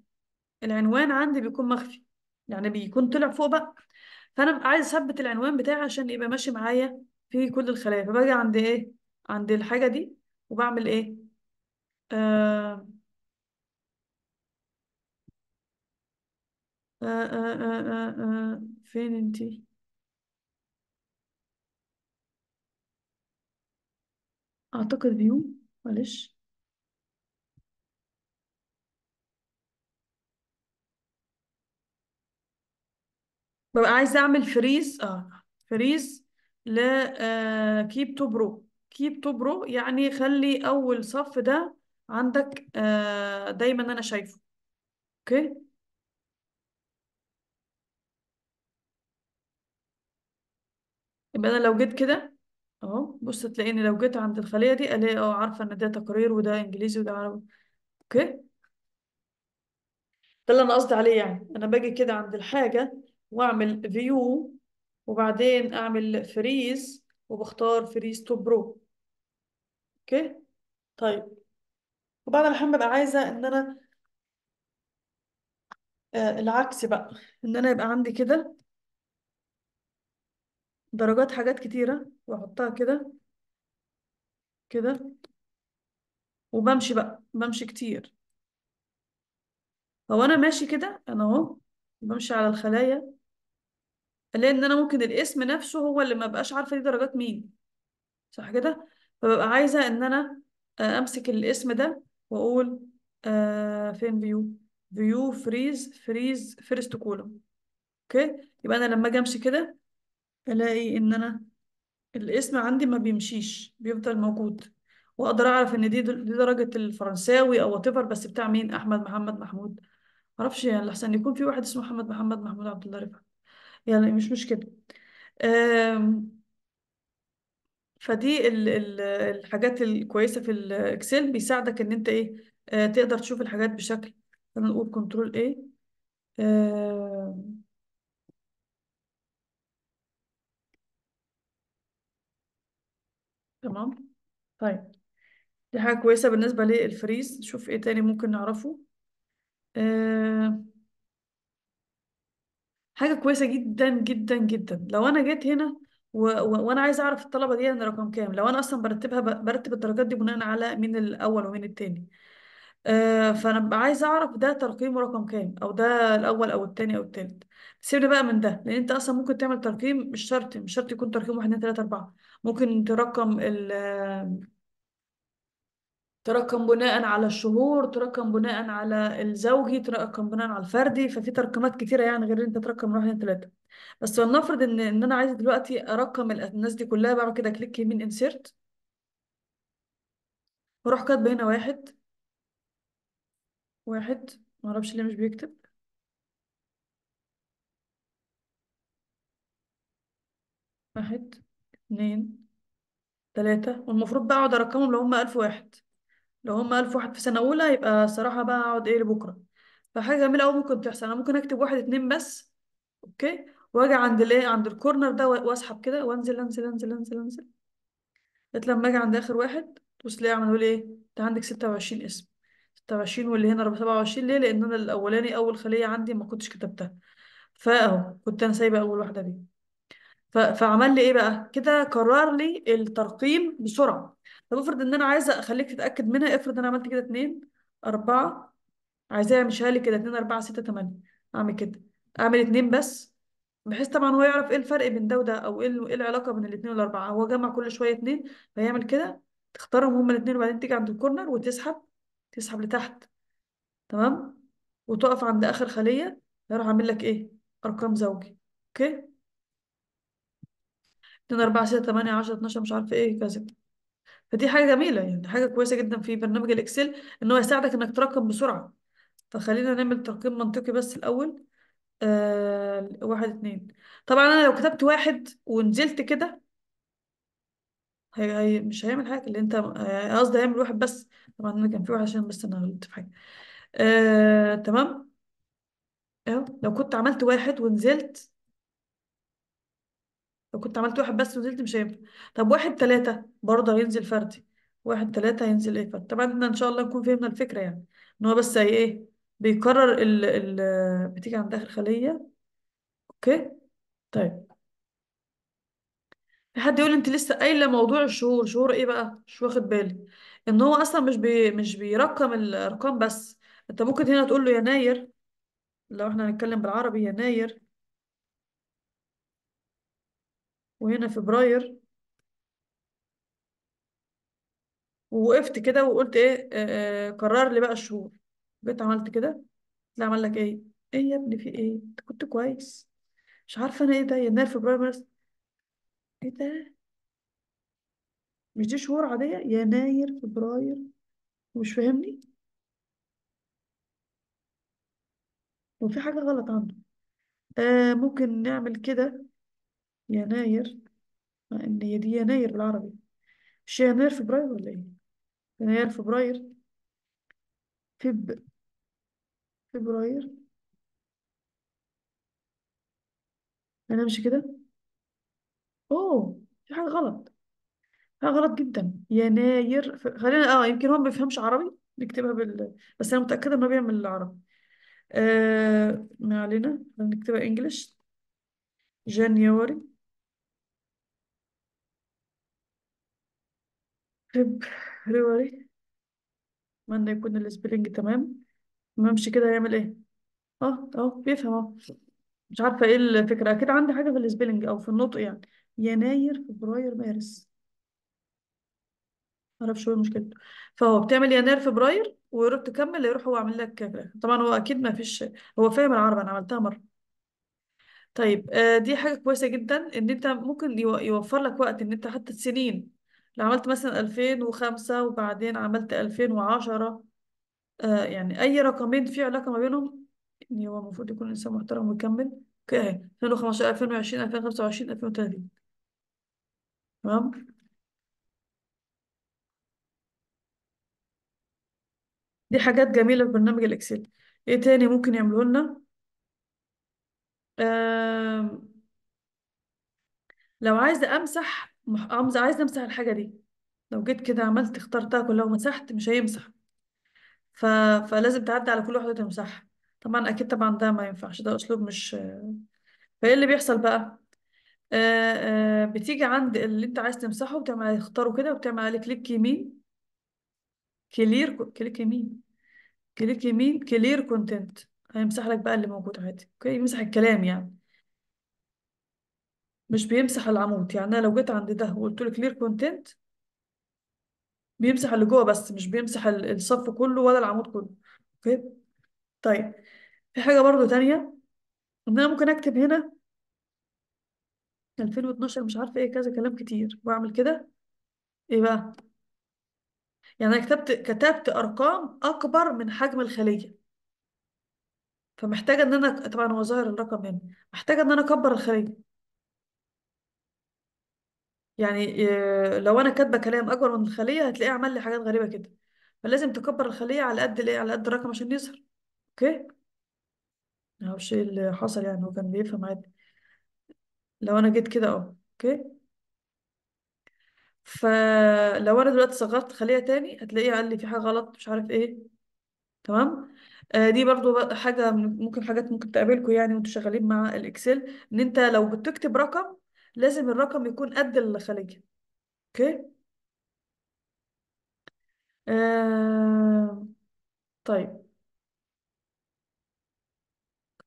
العنوان عندي بيكون مخفي يعني بيكون طلع فوق بقى فانا عايز اثبت العنوان بتاعي عشان يبقى ماشي معايا في كل الخلايا فباجي عند ايه عند الحاجه دي وبعمل ايه آه آه آه آه آه آه. فين انتي اعتقد بيوم معلش ببقى عايزة أعمل فريز آه فريز ل كيب تو برو كيب تو برو يعني خلي أول صف ده عندك آه دايما أنا شايفه أوكي يبقى أنا لو جيت كده أهو بص تلاقيني لو جيت عند الخلية دي ألاقي أه عارفة إن ده تقرير وده إنجليزي وده عربي أوكي ده اللي أنا قصدي عليه يعني أنا باجي كده عند الحاجة واعمل فيو وبعدين اعمل فريز وبختار فريز تو برو اوكي طيب وبعد الحين ببقى عايزه ان انا آه العكس بقى ان انا يبقى عندي كده درجات حاجات كتيره واحطها كده كده وبمشي بقى بمشي كتير هو انا ماشي كده انا اهو بمشي على الخلايا لان انا ممكن الاسم نفسه هو اللي ما بقاش عارفه دي درجات مين صح كده فببقى عايزه ان انا آه، امسك الاسم ده واقول آه فين فيو فيو فريز فريز فيرست كولوم اوكي يبقى انا لما اجي امشي كده الاقي ان انا الاسم عندي ما بيمشيش بيفضل موجود واقدر اعرف ان دي دي درجه الفرنساوي او وات بس بتاع مين احمد محمد محمود معرفش يعني لحسن يكون في واحد اسمه محمد محمد محمود عبد الله رفعت يعني مش مشكلة فدي الحاجات الكويسة في الاكسل بيساعدك ان انت ايه آه، تقدر تشوف الحاجات بشكل خلينا نقول كنترول ايه تمام طيب دي حاجة كويسة بالنسبة للفريز شوف ايه تاني ممكن نعرفه آه، حاجه كويسه جدا جدا جدا لو انا جيت هنا و... و... وانا عايزه اعرف الطلبه دي انا رقم كام لو انا اصلا برتبها ب... برتب الدرجات دي بناء على مين الاول ومين التاني آه فانا ببقى عايزه اعرف ده ترقيمه رقم كام او ده الاول او التاني او التالت سيبني بقى من ده لان انت اصلا ممكن تعمل ترقيم مش شرط مش شرط يكون ترقيم 1 2 3 4 ممكن ترقم ال تراكم بناء على الشهور تراكم بناء على الزوجي تراكم بناء على الفردي ففي تراكمات كتيره يعني غير ان انت تراكم واحد اثنين ثلاثه بس ولنفرض ان ان انا عايزه دلوقتي ارقم الناس دي كلها بعمل كده كليك يمين انسيرت واروح كاتبه هنا واحد واحد معرفش ليه مش بيكتب واحد اتنين تلاتة والمفروض بقى اقعد ارقمهم لو هما ألف واحد لو هم ألف واحد في سنة أولى يبقى الصراحة بقى أقعد إيه لبكرة فحاجة جميلة أوي ممكن تحصل أنا ممكن أكتب واحد اتنين بس أوكي وأجي عند الإيه عند الكورنر ده وأسحب كده وأنزل أنزل أنزل أنزل أنزل لغاية لما أجي عند آخر واحد تبص تلاقيه عملوا لي إيه أنت عندك ستة وعشرين اسم ستة وعشرين واللي هنا سبعة وعشرين ليه لأن أنا الأولاني أول خلية عندي ما كنتش كتبتها فأهو كنت أنا سايبة أول واحدة دي فعمل لي إيه بقى كده كرر لي الترقيم بسرعة طب افرض ان انا عايزه اخليك تتاكد منها افرض انا عملت كده 2 4 عايزاه يمشيها لي كده 2 4 6 8 اعمل كده اعمل 2 بس بحيث طبعا هو يعرف ايه الفرق بين ده وده او ايه, إيه العلاقه بين الاثنين والاربعه هو جمع كل شويه اثنين فيعمل كده تختارهم هما الاثنين وبعدين تيجي عند الكورنر وتسحب تسحب لتحت تمام وتقف عند اخر خليه يروح عامل لك ايه ارقام زوجي اوكي 2 4 6 8 10 12 مش عارفه ايه كذا فدي حاجه جميله يعني حاجه كويسه جدا في برنامج الاكسل ان هو يساعدك انك ترقم بسرعه فخلينا نعمل ترقيم منطقي بس الاول آه واحد اتنين طبعا انا لو كتبت واحد ونزلت كده هي هي مش هيعمل حاجه اللي انت آه، قصدي هيعمل واحد بس طبعا انا كان في واحد عشان بس انا غلطت في حاجه آه تمام اهو لو كنت عملت واحد ونزلت لو كنت عملت واحد بس ونزلت مش هينفع طب واحد تلاتة برضه هينزل فردي واحد تلاتة هينزل ايه فردي طبعا احنا ان شاء الله نكون فهمنا الفكرة يعني ان هو بس هي ايه بيكرر ال ال بتيجي عند اخر خلية اوكي طيب في حد يقول انت لسه قايله موضوع الشهور شهور ايه بقى مش واخد بالي ان هو اصلا مش بي مش بيرقم الارقام بس انت ممكن هنا تقول له يناير لو احنا هنتكلم بالعربي يناير وهنا فبراير ووقفت كده وقلت ايه آه قرر آه، لي بقى الشهور جيت عملت كده لا عمل لك ايه ايه يا ابني في ايه انت كنت كويس مش عارفه انا ايه ده يناير فبراير مارس ايه ده مش دي شهور عاديه يناير فبراير مش فاهمني وفي حاجه غلط عنده آه ممكن نعمل كده يناير مع ان هي دي يناير بالعربي مش يناير فبراير ولا ايه يناير فبراير فب فبراير انا مش كده اوه في حاجه غلط حاجه غلط جدا يناير ف... خلينا اه يمكن هو ما بيفهمش عربي نكتبها بال بس انا متاكده انه بيعمل العربي آه ما علينا نكتبها انجلش جانيوري طيب ريوري اتمنى يكون السبيلنج تمام ممشي كده يعمل ايه اه اه بيفهم اه مش عارفه ايه الفكره اكيد عندي حاجه في السبيلنج او في النطق يعني يناير فبراير مارس معرفش هو مشكلته فهو بتعمل يناير فبراير ويروح تكمل يروح هو عامل لك كده طبعا هو اكيد ما فيش هو فاهم العربي انا عملتها مره طيب آه، دي حاجه كويسه جدا ان انت ممكن يوفر لك وقت ان انت حتى سنين عملت مثلا 2005 وبعدين عملت 2010 آه يعني اي رقمين في علاقه ما بينهم يعني هو المفروض يكون انسان محترم ويكمل اوكي اهي 2015 2020 2025 2030 تمام دي حاجات جميله في برنامج الاكسل ايه تاني ممكن يعملوا لنا آه لو عايزه امسح مح- اه عايز امسح الحاجه دي لو جيت كده عملت اخترتها كلها ومسحت مش هيمسح ف... فلازم تعدي على كل واحده تمسحها طبعا اكيد طبعا ده ما ينفعش ده اسلوب مش فايه اللي بيحصل بقى آآ آآ بتيجي عند اللي انت عايز تمسحه وبتعمل عليه تختاره كده وبتعمل عليه كليك يمين كلير كليك يمين كليك يمين كلير كونتنت هيمسح لك بقى اللي موجود عادي اوكي يمسح الكلام يعني مش بيمسح العمود يعني انا لو جيت عند ده وقلت له كلير كونتنت بيمسح اللي جوه بس مش بيمسح الصف كله ولا العمود كله اوكي طيب في حاجه برضو تانية ان انا ممكن اكتب هنا 2012 مش عارفه ايه كذا كلام كتير واعمل كده ايه بقى يعني انا كتبت كتبت ارقام اكبر من حجم الخليه فمحتاجه ان انا طبعا هو ظاهر الرقم هنا محتاجه ان انا اكبر الخليه يعني آه، لو انا كاتبه كلام اكبر من الخليه هتلاقيه عمل لي حاجات غريبه كده فلازم تكبر الخليه على قد الايه على قد الرقم عشان يظهر اوكي هو الشيء اللي حصل يعني هو كان بيفهم عادي لو انا جيت كده اهو اوكي فلو انا دلوقتي صغرت خليه تاني هتلاقيه قال لي في حاجه غلط مش عارف ايه تمام آه دي برضو حاجه ممكن حاجات ممكن تقابلكم يعني وانتوا شغالين مع الاكسل ان انت لو بتكتب رقم لازم الرقم يكون قد الخلية اوكي آه... طيب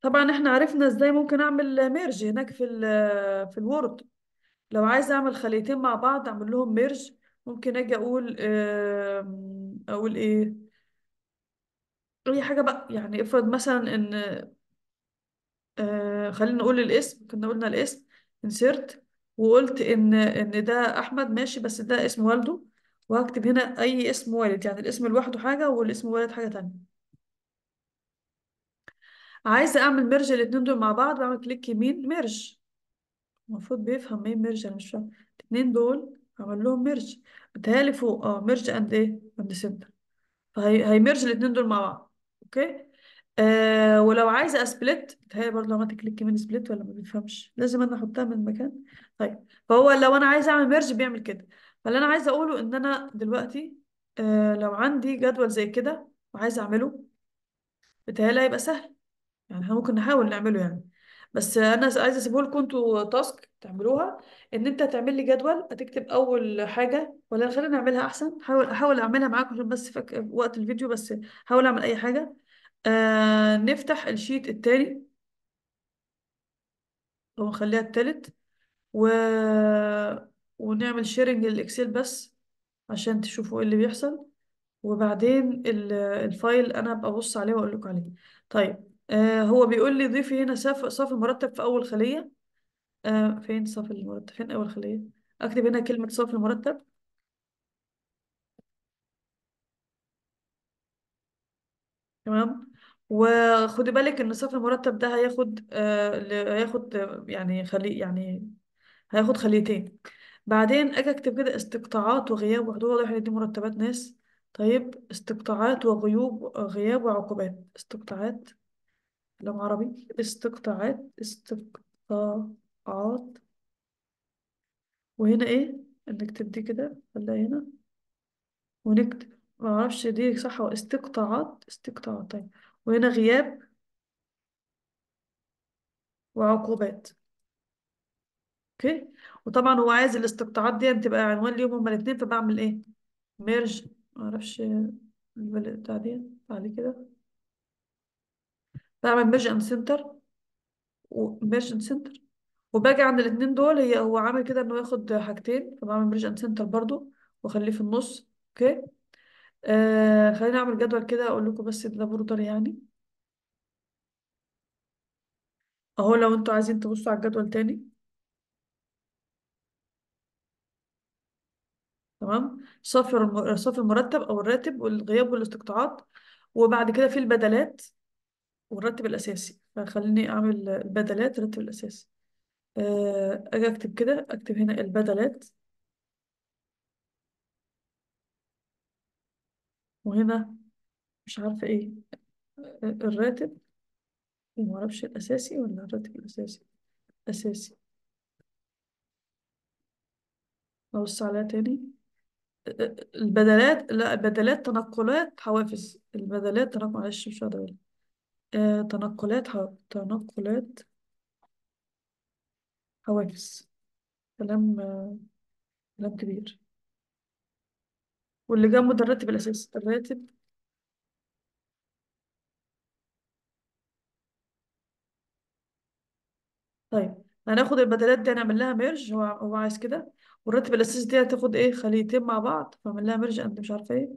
طبعا احنا عرفنا ازاي ممكن اعمل ميرج هناك في الـ في الوورد لو عايزه اعمل خليتين مع بعض اعمل لهم ميرج ممكن اجي اقول آه، اقول ايه اي حاجه بقى يعني افرض مثلا ان آه، خلينا نقول الاسم كنا قلنا الاسم insert وقلت ان ان ده احمد ماشي بس ده اسم والده وهكتب هنا اي اسم والد يعني الاسم لوحده حاجه والاسم والد حاجه تانية عايزه اعمل ميرج الاتنين دول مع بعض بعمل كليك يمين ميرج المفروض بيفهم ايه ميرج انا مش فاهم الاتنين دول عمل لهم ميرج بتهيألي فوق اه ميرج اند ايه اند سنتر ميرج الاتنين دول مع بعض اوكي آه، ولو عايزه اسبلت بتهيألي برضه لو عملت كليك من سبلت ولا ما بيفهمش لازم انا احطها من مكان طيب فهو لو انا عايزه اعمل ميرج بيعمل كده فاللي انا عايزه اقوله ان انا دلوقتي أه لو عندي جدول زي كده وعايزه اعمله بتهيألي هيبقى سهل يعني احنا ممكن نحاول نعمله يعني بس انا عايزه اسيبه لكم انتوا تاسك تعملوها ان انت تعمل لي جدول هتكتب اول حاجه ولا خلينا نعملها احسن حاول احاول اعملها معاكم عشان بس فك... وقت الفيديو بس حاول اعمل اي حاجه آه نفتح الشيت التالي أو نخليها التالت و... ونعمل شيرنج للإكسل بس عشان تشوفوا إيه اللي بيحصل وبعدين الفايل أنا ببص أبص عليه وأقول لكم عليه طيب آه هو بيقول لي ضيفي هنا صف صف المرتب في أول خلية آه فين صف المرتب فين أول خلية أكتب هنا كلمة صف المرتب تمام وخدي بالك ان صافي المرتب ده هياخد آه هياخد يعني خلي يعني هياخد خليتين بعدين اجي اكتب كده استقطاعات وغياب وحضور واضح ان دي مرتبات ناس طيب استقطاعات وغيوب غياب وعقوبات استقطاعات كلام عربي استقطاعات استقطاعات وهنا ايه نكتب دي كده ولا هنا ونكتب ما اعرفش دي صح ولا استقطاعات استقطاعات طيب وهنا غياب وعقوبات اوكي وطبعا هو عايز الاستقطاعات دي تبقى عنوان ليهم هما الاثنين فبعمل ايه ميرج معرفش بتاع دي بعد كده بعمل ميرج اند سنتر وميرج اند سنتر وباجي عند الاثنين دول هي هو عامل كده انه ياخد حاجتين فبعمل ميرج اند سنتر برضو واخليه في النص اوكي آه خليني اعمل جدول كده اقول لكم بس ده بوردر يعني اهو لو انتوا عايزين تبصوا على الجدول تاني تمام صفر صفر المرتب او الراتب والغياب والاستقطاعات وبعد كده في البدلات والراتب الاساسي فخليني اعمل البدلات الراتب الاساسي آه، اجي اكتب كده اكتب هنا البدلات وهنا مش عارفة ايه الراتب معرفش الأساسي ولا الراتب الأساسي أساسي أبص عليها تاني البدلات لا بدلات تنقلات حوافز البدلات تنقل معلش مش قادرة آه تنقلات حو... تنقلات حوافز كلام آه، كلام كبير واللي جنبه ده الراتب الأساسي الراتب طيب هناخد البدلات دي هنعمل لها ميرج هو هو عايز كده والراتب الأساسي دي هتاخد إيه خليتين مع بعض فأعمل لها ميرج أنت مش عارفة إيه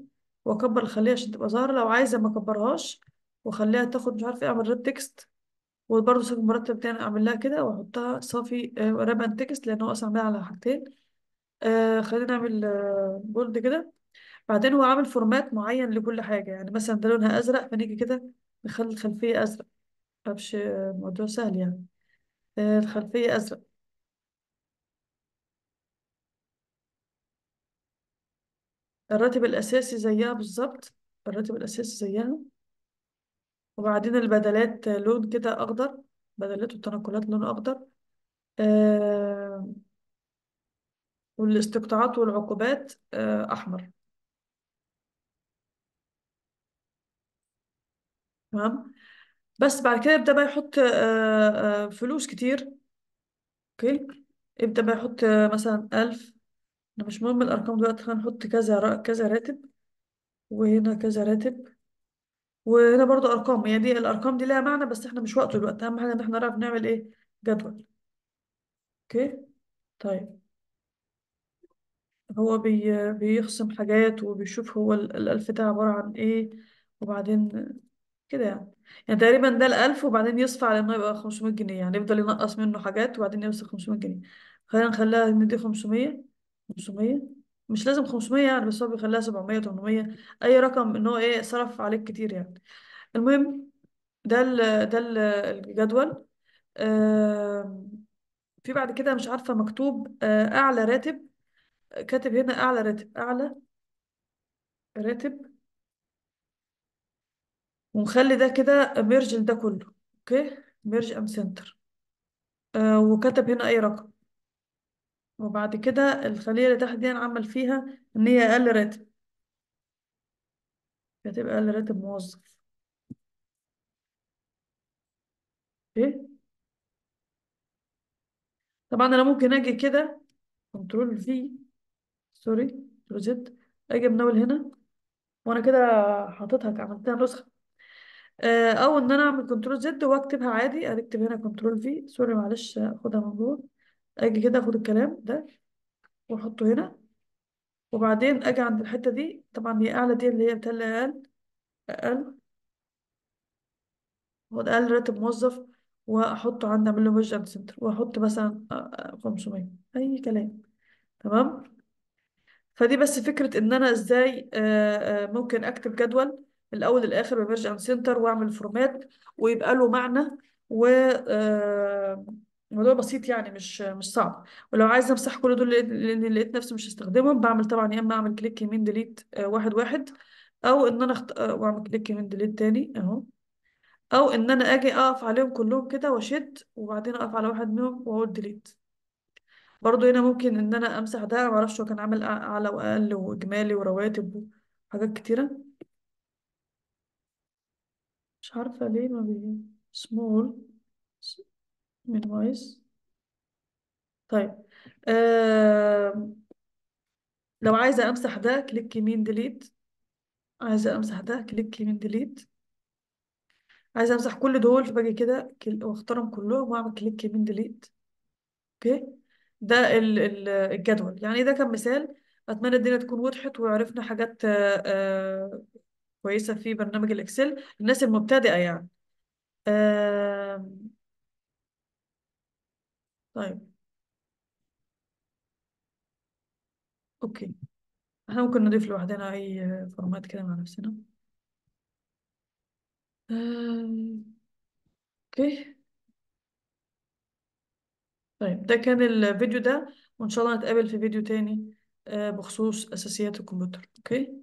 وأكبر الخلية عشان تبقى ظاهرة لو عايزة ما أكبرهاش وأخليها تاخد مش عارفة إيه أعمل ريد تكست وبرده سيب المرتب تاني أعمل لها كده وأحطها صافي آه تكست لأن هو أصلا عاملها على حاجتين آه خلينا نعمل بولد آه، كده بعدين هو عامل فورمات معين لكل حاجة يعني مثلا ده لونها أزرق فنيجي كده نخلي الخلفية أزرق مبقاش موضوع سهل يعني آه، الخلفية أزرق الراتب الأساسي زيها بالظبط الراتب الأساسي زيها وبعدين البدلات لون كده أخضر بدلات والتنقلات لون أخضر آه والاستقطاعات والعقوبات آه أحمر تمام بس بعد كده يبدأ بقى يحط آه، آه، فلوس كتير اوكي يبدأ بقى يحط آه، مثلا ألف أنا مش مهم الأرقام دلوقتي خلينا نحط كذا كذا راتب وهنا كذا راتب وهنا برضو أرقام يعني دي الأرقام دي لها معنى بس احنا مش وقته دلوقتي أهم حاجة إن احنا نعرف نعمل إيه جدول اوكي طيب هو بي... بيخصم حاجات وبيشوف هو الألف ده عبارة عن إيه وبعدين كده يعني يعني تقريبا ده ال1000 وبعدين يصفى على إنه يبقى 500 جنيه يعني يفضل ينقص منه حاجات وبعدين يوصل 500 جنيه خلينا نخليها ندي 500 500 مش لازم 500 يعني بس هو بيخليها 700 800 أي رقم إن هو إيه صرف عليك كتير يعني المهم ده ال ده ال- الجدول في بعد كده مش عارفة مكتوب آه، أعلى راتب كاتب هنا أعلى راتب أعلى راتب ونخلي ده كده ميرج ده كله اوكي ميرج ام سنتر آه وكتب هنا اي رقم وبعد كده الخلية اللي تحت دي هنعمل فيها ان هي اقل راتب هتبقى اقل راتب موظف اوكي طبعا انا ممكن اجي كده كنترول في سوري روزيت اجي منول هنا وانا كده حاططها عملتها نسخة آه، او ان انا اعمل كنترول زد واكتبها عادي اكتب هنا كنترول في سوري معلش اخدها من جوه اجي كده اخد الكلام ده واحطه هنا وبعدين اجي عند الحته دي طبعا هي اعلى دي اللي هي بتقل اقل اقل واخد اقل راتب موظف واحطه عند اعمل له ويج اند سنتر واحط مثلا 500 آه، آه، اي كلام تمام فدي بس فكره ان انا ازاي ممكن اكتب جدول الاول للاخر بفيرجن سنتر واعمل فورمات ويبقى له معنى و آه، الموضوع بسيط يعني مش مش صعب ولو عايز امسح كل دول لان لقيت نفسي مش هستخدمهم بعمل طبعا يا اما اعمل كليك يمين ديليت آه، واحد واحد او ان انا أخت... آه، واعمل كليك يمين ديليت تاني اهو او ان انا اجي اقف عليهم كلهم كده واشد وبعدين اقف على واحد منهم واقول ديليت برضو هنا ممكن ان انا امسح ده معرفش هو كان عامل اعلى واقل واجمالي ورواتب وحاجات كتيره مش عارفة ليه ما بي small minimize طيب آه... لو عايزة أمسح ده كليك يمين ديليت عايزة أمسح ده كليك يمين ديليت عايزة أمسح كل دول فباجي كده وأختارهم كلهم وأعمل كليك يمين ديليت أوكي ده ال ال الجدول يعني إيه ده كان مثال أتمنى الدنيا تكون وضحت وعرفنا حاجات آه آه كويسة في برنامج الإكسل الناس المبتدئة يعني طيب أوكي احنا ممكن نضيف لوحدنا أي فورمات كده مع نفسنا أوكي طيب ده كان الفيديو ده وإن شاء الله نتقابل في فيديو تاني آه، بخصوص أساسيات الكمبيوتر أوكي